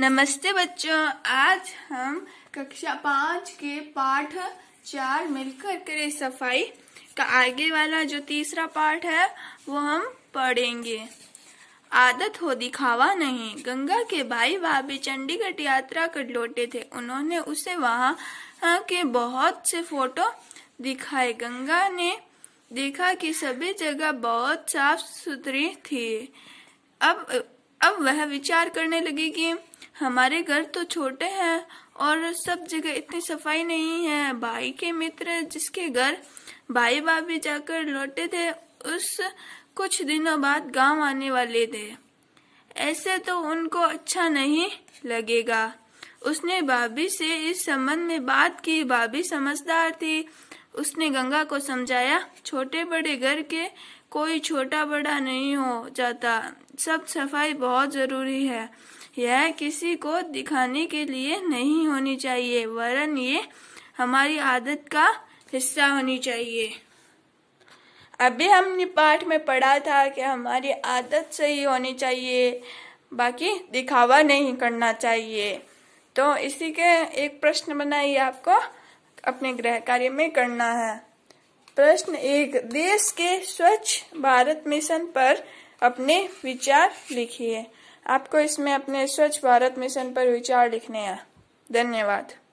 नमस्ते बच्चों आज हम कक्षा पांच के पाठ चार मिलकर करें सफाई का आगे वाला जो तीसरा पाठ है वो हम पढ़ेंगे आदत हो दिखावा नहीं गंगा के भाई भाभी चंडीगढ़ यात्रा कर लौटे थे उन्होंने उसे वहाँ हाँ, के बहुत से फोटो दिखाए गंगा ने देखा कि सभी जगह बहुत साफ सुथरी थी अब अब वह विचार करने लगी कि हमारे घर तो छोटे हैं और सब जगह इतनी सफाई नहीं है भाई के मित्र जिसके घर भाई भाभी जाकर लौटे थे उस कुछ दिनों बाद गांव आने वाले थे ऐसे तो उनको अच्छा नहीं लगेगा उसने भाभी से इस संबंध में बात की भाभी समझदार थी उसने गंगा को समझाया छोटे बड़े घर के कोई छोटा बड़ा नहीं हो जाता सब सफाई बहुत जरूरी है यह किसी को दिखाने के लिए नहीं होनी चाहिए वरन ये हमारी आदत का हिस्सा होनी चाहिए अभी हमने पाठ में पढ़ा था कि हमारी आदत सही होनी चाहिए बाकी दिखावा नहीं करना चाहिए तो इसी के एक प्रश्न बनाइए आपको अपने गृह कार्य में करना है प्रश्न एक देश के स्वच्छ भारत मिशन पर अपने विचार लिखिए आपको इसमें अपने स्वच्छ भारत मिशन पर विचार लिखने हैं धन्यवाद